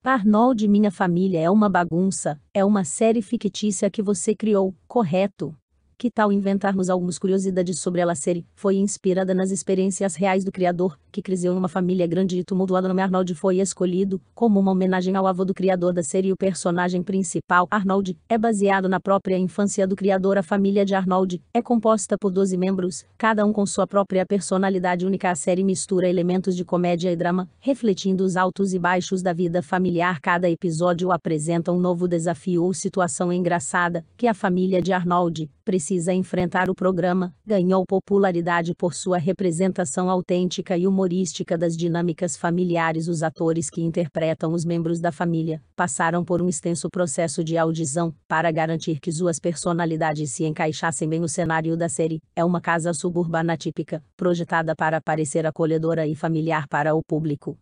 Parnol de Minha Família é uma bagunça, é uma série fictícia que você criou, correto? Que tal inventarmos algumas curiosidades sobre ela série foi inspirada nas experiências reais do criador, que cresceu numa família grande e tumultuada. O nome Arnold foi escolhido como uma homenagem ao avô do criador da série. O personagem principal, Arnold, é baseado na própria infância do criador. A família de Arnold é composta por 12 membros, cada um com sua própria personalidade única. A série mistura elementos de comédia e drama, refletindo os altos e baixos da vida familiar. Cada episódio apresenta um novo desafio ou situação engraçada que a família de Arnold precisa enfrentar o programa, ganhou popularidade por sua representação autêntica e humorística das dinâmicas familiares. Os atores que interpretam os membros da família passaram por um extenso processo de audição para garantir que suas personalidades se encaixassem bem no cenário da série. É uma casa suburbana típica, projetada para parecer acolhedora e familiar para o público